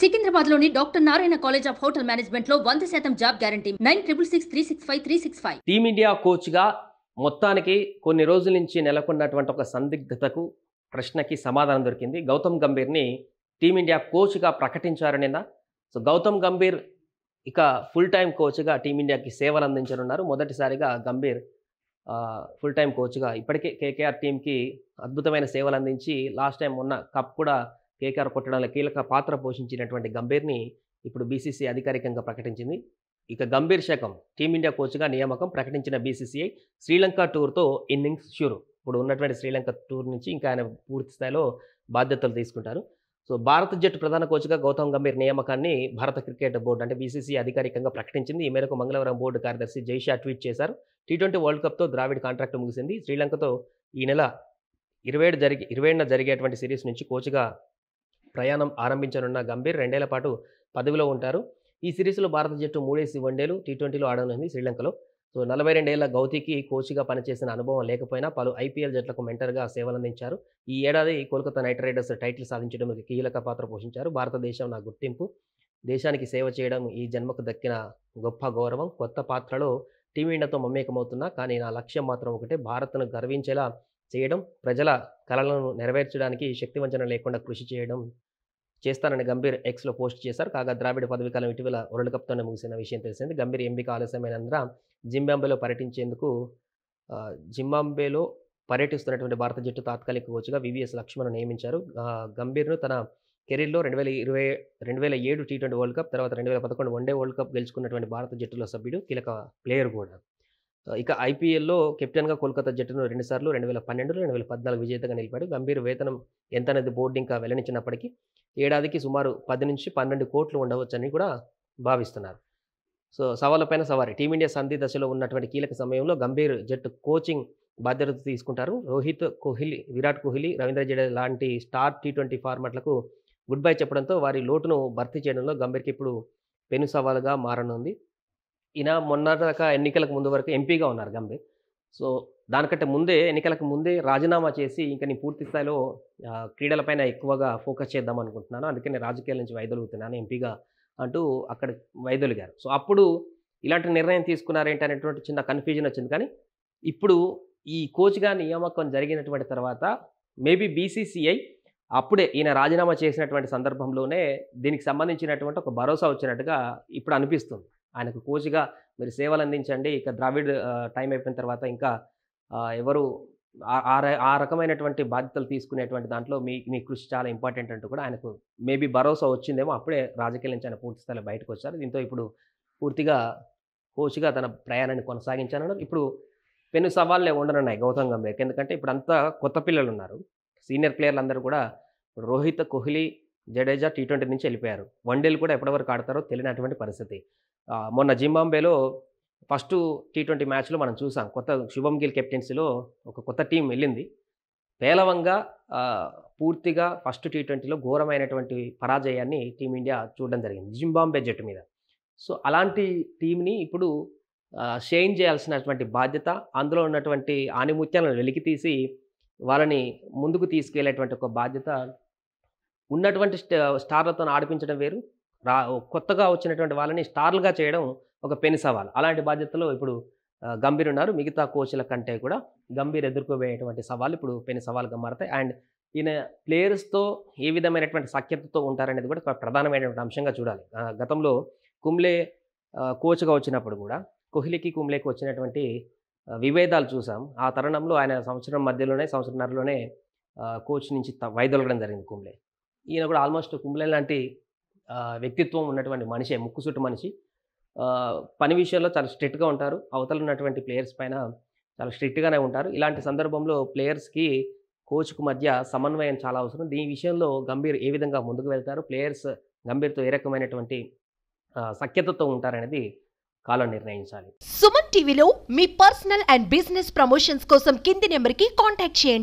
సికింద్రాబాద్ లోని doctor Narayana college of hotel management లో వంద శాతం job guarantee nine triple six three six five three six five team India coach గా మొత్తానికి కొన్ని రోజుల నుంచి నెలకొన్నటువంటి ఒక సందిగ్ధతకు ప్రశ్నకి సమాధానం దొరికింది గౌతమ్ గంభీర్ని టీమిండియా కోచ్గా ప్రకటించారు నిన్న సో గౌతమ్ గంభీర్ ఇక ఫుల్ టైం కోచ్గా టీమిండియాకి సేవలు అందించనున్నారు మొదటిసారిగా గంభీర్ ఫుల్ టైం కోచ్గా ఇప్పటికే కేకేఆర్ టీంకి అద్భుతమైన సేవలు అందించి లాస్ట్ టైం ఉన్న కప్ కూడా కేకేఆర్ కొట్టడంలో కీలక పాత్ర పోషించినటువంటి గంభీర్ని ఇప్పుడు బీసీసీ అధికారికంగా ప్రకటించింది ఇక గంభీర్ శకం టీమిండియా కోచ్గా నియామకం ప్రకటించిన బీసీసీఐ శ్రీలంక టూర్తో ఇన్నింగ్స్ షూర్ ఇప్పుడు ఉన్నటువంటి శ్రీలంక టూర్ నుంచి ఇంకా ఆయన పూర్తి స్థాయిలో బాధ్యతలు తీసుకుంటారు సో భారత జట్టు ప్రధాన కోచ్గా గౌతమ్ గంభీర్ నియామకాన్ని భారత క్రికెట్ బోర్డు అంటే బీసీసీ అధికారికంగా ప్రకటించింది ఈ మేరకు మంగళవారం బోర్డు కార్యదర్శి జైషా ట్వీట్ చేశారు టీ ట్వంటీ వరల్డ్ కప్తో ద్రావిడ్ కాంట్రాక్ట్ ముగిసింది శ్రీలంకతో ఈ నెల ఇరవై ఏడు జరిగి ఇరవై ఏడున జరిగేటువంటి సిరీస్ నుంచి కోచ్గా ప్రయాణం ఆరంభించనున్న గంభీర్ రెండేళ్ల పాటు పదవిలో ఉంటారు ఈ సిరీస్లో భారత జట్టు మూడేసి వన్డేలు టీ ట్వంటీలో ఆడనుంది శ్రీలంకలో సో నలభై రెండేళ్ల గౌతికి కోచ్గా పనిచేసిన అనుభవం లేకపోయినా పలు ఐపీఎల్ జట్లకు మెంటర్గా సేవలందించారు ఈ ఏడాది కోల్కతా నైట్ రైడర్స్ టైటిల్ సాధించడంలో కీలక పాత్ర పోషించారు భారతదేశం నా గుర్తింపు దేశానికి సేవ చేయడం ఈ జన్మకు దక్కిన గొప్ప గౌరవం కొత్త పాత్రలో టీమిండియాతో మమేకమవుతున్నా కానీ నా లక్ష్యం మాత్రం ఒకటే భారత్ను గర్వించేలా చేయడం ప్రజల కళలను నెరవేర్చడానికి శక్తివంచన లేకుండా కృషి చేయడం చేస్తానని గంభీర్ ఎక్స్లో పోస్ట్ చేశారు కాగా ద్రావిడ పదవి కాలం ఇటీవల వరల్డ్ కప్తోనే ముగిసిన విషయం తెలిసింది గంభీర్ ఎంపిక ఆలస్యమైనందున జింబాంబేలో పర్యటించేందుకు జింబాంబేలో పర్యటిస్తున్నటువంటి భారత జట్టు తాత్కాలిక కోచ్గా వివిఎస్ లక్ష్మణ్ నియమించారు గంభీర్ను తన కెరీర్లో రెండు వేల ఇరవై రెండు వేల ఏడు టీ ట్వంటీ వరల్డ్ కప్ తర్వాత రెండు వేల పదకొండు వన్డే వరల్డ్ కప్ గెలుచుకున్నటువంటి భారత జట్టులో సభ్యుడు కీలక ప్లేయర్ కూడా ఇక ఐపీఎల్లో కెప్టెన్గా కోల్కతా జట్టును రెండుసార్లు రెండు వేల పన్నెండులో రెండు వేల పద్నాలుగు విజేతగా నిలిపాడు గంభీర వేతనం ఎంత అనేది బోర్డు ఇంకా వెల్లడించినప్పటికీ ఏడాదికి సుమారు పది నుంచి పన్నెండు కోట్లు ఉండవచ్చని కూడా భావిస్తున్నారు సో సవాళ్ళపైన సవారి టీమిండియా సంధి దశలో ఉన్నటువంటి కీలక సమయంలో గంభీర్ జట్టు కోచింగ్ బాధ్యత తీసుకుంటారు రోహిత్ కోహ్లీ విరాట్ కోహ్లీ రవీంద్ర జడేజా లాంటి స్టార్ టీ ట్వంటీ ఫార్మాట్లకు గుడ్ బై చెప్పడంతో వారి లోటును భర్తీ చేయడంలో గంభీర్కి ఇప్పుడు పెను సవాలుగా మారనుంది ఈయన మొన్న ఎన్నికలకు ముందు వరకు ఎంపీగా ఉన్నారు గంభీర్ సో దానికంటే ముందే ఎన్నికలకు ముందే రాజీనామా చేసి ఇంకా నేను పూర్తి స్థాయిలో క్రీడలపైన ఎక్కువగా ఫోకస్ చేద్దాం అనుకుంటున్నాను అందుకే నేను రాజకీయాల నుంచి వైదొలుగుతున్నాను ఎంపీగా అంటూ అక్కడ వైదొలిగారు సో అప్పుడు ఇలాంటి నిర్ణయం తీసుకున్నారేంటి అనేటువంటి చిన్న కన్ఫ్యూజన్ వచ్చింది కానీ ఇప్పుడు ఈ కోచ్గా నియామకం జరిగినటువంటి తర్వాత మేబీ బీసీసీఐ అప్పుడే ఈయన రాజీనామా చేసినటువంటి సందర్భంలోనే దీనికి సంబంధించినటువంటి ఒక భరోసా వచ్చినట్టుగా ఇప్పుడు అనిపిస్తుంది ఆయనకు కోచ్గా మీరు సేవలు అందించండి ఇక ద్రావిడ్ టైం అయిపోయిన తర్వాత ఇంకా ఎవరు ఆ రకమైనటువంటి బాధ్యతలు తీసుకునేటువంటి దాంట్లో మీ మీ కృషి చాలా ఇంపార్టెంట్ అంటూ కూడా ఆయనకు మేబీ భరోసా వచ్చిందేమో అప్పుడే రాజకీయాల నుంచి ఆయన పూర్తి స్థాయిలో బయటకు వచ్చారు దీంతో ఇప్పుడు పూర్తిగా కోచ్గా తన ప్రయాణాన్ని కొనసాగించానన్నారు ఇప్పుడు పెను సవాళ్ళే ఉండనున్నాయి గౌతమ్ గంభీర్కి ఎందుకంటే ఇప్పుడు అంతా కొత్త పిల్లలు ఉన్నారు సీనియర్ ప్లేయర్లు అందరూ కూడా రోహిత్ కోహ్లీ జడేజా టీ ట్వంటీ నుంచి వెళ్ళిపోయారు డేలు కూడా ఎప్పటివరకు ఆడతారో తెలియనటువంటి పరిస్థితి మొన్న జింబాంబేలో ఫస్ట్ టీ ట్వంటీ మ్యాచ్లో మనం చూసాం కొత్త శుభం గిల్ కెప్టెన్సీలో ఒక కొత్త టీం వెళ్ళింది పేలవంగా పూర్తిగా ఫస్ట్ టీ ట్వంటీలో ఘోరమైనటువంటి పరాజయాన్ని టీమిండియా చూడడం జరిగింది జింబాంబే జట్టు మీద సో అలాంటి టీంని ఇప్పుడు షేన్ చేయాల్సినటువంటి బాధ్యత అందులో ఉన్నటువంటి ఆనిముత్యాలను వెలికి తీసి వాళ్ళని ముందుకు తీసుకెళ్లేటువంటి ఒక బాధ్యత ఉన్నటువంటి స్టార్లతో ఆడిపించడం వేరు రా కొత్తగా వచ్చినటువంటి వాళ్ళని స్టార్లుగా చేయడం ఒక పెను సవాల్ అలాంటి బాధ్యతలు ఇప్పుడు గంభీర్ ఉన్నారు మిగతా కోచ్ల కంటే కూడా గంభీర్ ఎదుర్కోబోయేటువంటి సవాల్ ఇప్పుడు పెను సవాల్గా మారతాయి అండ్ ఈయన ప్లేయర్స్తో ఏ విధమైనటువంటి సఖ్యతతో ఉంటారనేది కూడా ప్రధానమైనటువంటి అంశంగా చూడాలి గతంలో కుమ్లే కోచ్గా వచ్చినప్పుడు కూడా కోహ్లీకి కుమ్లేకి వచ్చినటువంటి విభేదాలు చూసాం ఆ తరుణంలో ఆయన సంవత్సరం మధ్యలోనే సంవత్సరంన్నరలోనే కోచ్ నుంచి వైదొలగడం జరిగింది కుమ్లే ఈయన కూడా ఆల్మోస్ట్ కుమ్లే లాంటి వ్యక్తిత్వం ఉన్నటువంటి మనిషే ముక్కుసుట్టు మనిషి పని విషయంలో చాలా స్ట్రిక్ట్గా ఉంటారు అవతల ఉన్నటువంటి ప్లేయర్స్ పైన చాలా స్ట్రిక్ట్గానే ఉంటారు ఇలాంటి సందర్భంలో ప్లేయర్స్కి కోచ్కు మధ్య సమన్వయం చాలా అవసరం దీని విషయంలో గంభీర్ ఏ విధంగా ముందుకు వెళ్తారు ప్లేయర్స్ గంభీర్తో ఏ రకమైనటువంటి సఖ్యతతో ఉంటారనేది కాలం నిర్ణయించాలి సుమన్ టీవీలో మీ పర్సనల్ అండ్ బిజినెస్ ప్రమోషన్స్ కోసం కింది నెంబర్కి కాంటాక్ట్ చేయండి